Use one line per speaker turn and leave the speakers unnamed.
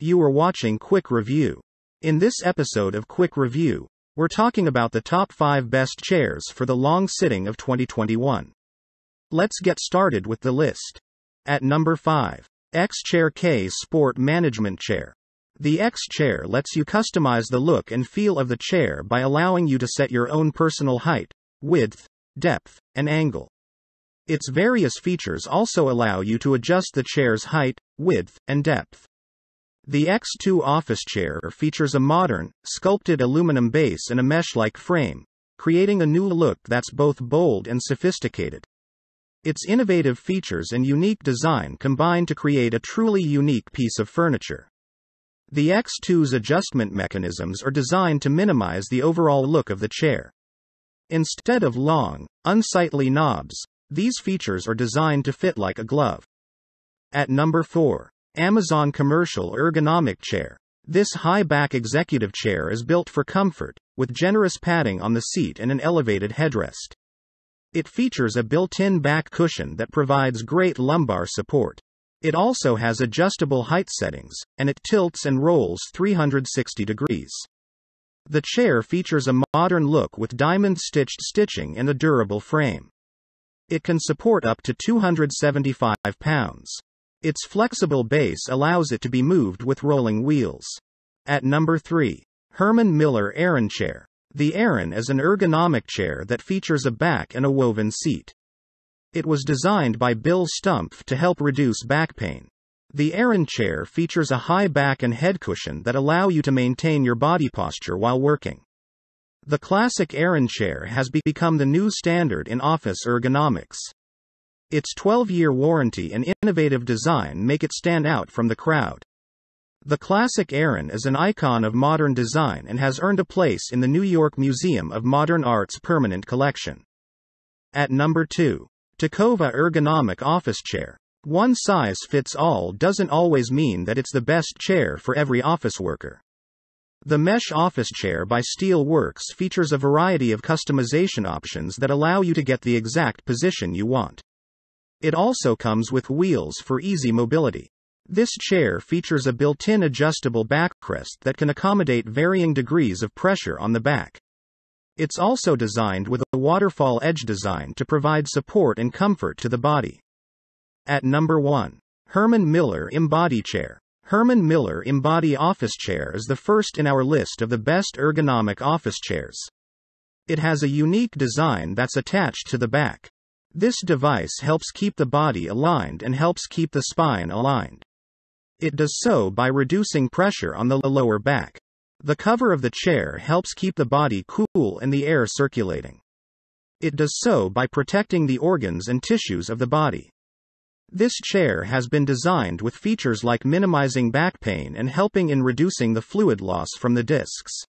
You are watching Quick Review. In this episode of Quick Review, we're talking about the top 5 best chairs for the long sitting of 2021. Let's get started with the list. At number 5, X Chair K Sport Management Chair. The X Chair lets you customize the look and feel of the chair by allowing you to set your own personal height, width, depth, and angle. Its various features also allow you to adjust the chair's height, width, and depth. The X2 office chair features a modern, sculpted aluminum base and a mesh like frame, creating a new look that's both bold and sophisticated. Its innovative features and unique design combine to create a truly unique piece of furniture. The X2's adjustment mechanisms are designed to minimize the overall look of the chair. Instead of long, unsightly knobs, these features are designed to fit like a glove. At number 4. Amazon Commercial Ergonomic Chair. This high back executive chair is built for comfort, with generous padding on the seat and an elevated headrest. It features a built in back cushion that provides great lumbar support. It also has adjustable height settings, and it tilts and rolls 360 degrees. The chair features a modern look with diamond stitched stitching and a durable frame. It can support up to 275 pounds. Its flexible base allows it to be moved with rolling wheels. At number 3. Herman Miller Aeron Chair. The Aeron is an ergonomic chair that features a back and a woven seat. It was designed by Bill Stumpf to help reduce back pain. The Aeron chair features a high back and head cushion that allow you to maintain your body posture while working. The classic Aran chair has become the new standard in office ergonomics. Its 12 year warranty and innovative design make it stand out from the crowd. The classic Aran is an icon of modern design and has earned a place in the New York Museum of Modern Art's permanent collection. At number 2, Takova Ergonomic Office Chair. One size fits all doesn't always mean that it's the best chair for every office worker. The Mesh Office Chair by Steelworks features a variety of customization options that allow you to get the exact position you want. It also comes with wheels for easy mobility. This chair features a built in adjustable backrest that can accommodate varying degrees of pressure on the back. It's also designed with a waterfall edge design to provide support and comfort to the body. At number 1, Herman Miller Embody Chair. Herman Miller Embody Office Chair is the first in our list of the best ergonomic office chairs. It has a unique design that's attached to the back. This device helps keep the body aligned and helps keep the spine aligned. It does so by reducing pressure on the lower back. The cover of the chair helps keep the body cool and the air circulating. It does so by protecting the organs and tissues of the body. This chair has been designed with features like minimizing back pain and helping in reducing the fluid loss from the discs.